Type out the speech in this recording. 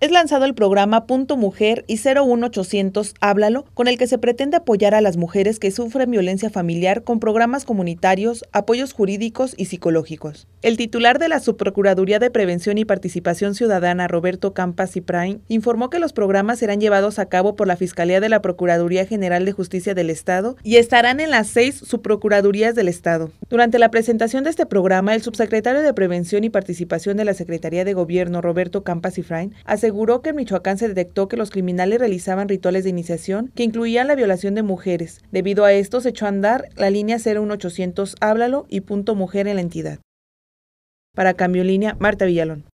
Es lanzado el programa Punto Mujer y 01800 Háblalo, con el que se pretende apoyar a las mujeres que sufren violencia familiar con programas comunitarios, apoyos jurídicos y psicológicos. El titular de la Subprocuraduría de Prevención y Participación Ciudadana, Roberto Campas y prime informó que los programas serán llevados a cabo por la Fiscalía de la Procuraduría General de Justicia del Estado y estarán en las seis subprocuradurías del Estado. Durante la presentación de este programa, el subsecretario de Prevención y Participación de la Secretaría de Gobierno, Roberto Campas Frain, aseguró que en Michoacán se detectó que los criminales realizaban rituales de iniciación que incluían la violación de mujeres. Debido a esto, se echó a andar la línea 01800 Háblalo y Punto Mujer en la entidad. Para Cambio Línea, Marta Villalón.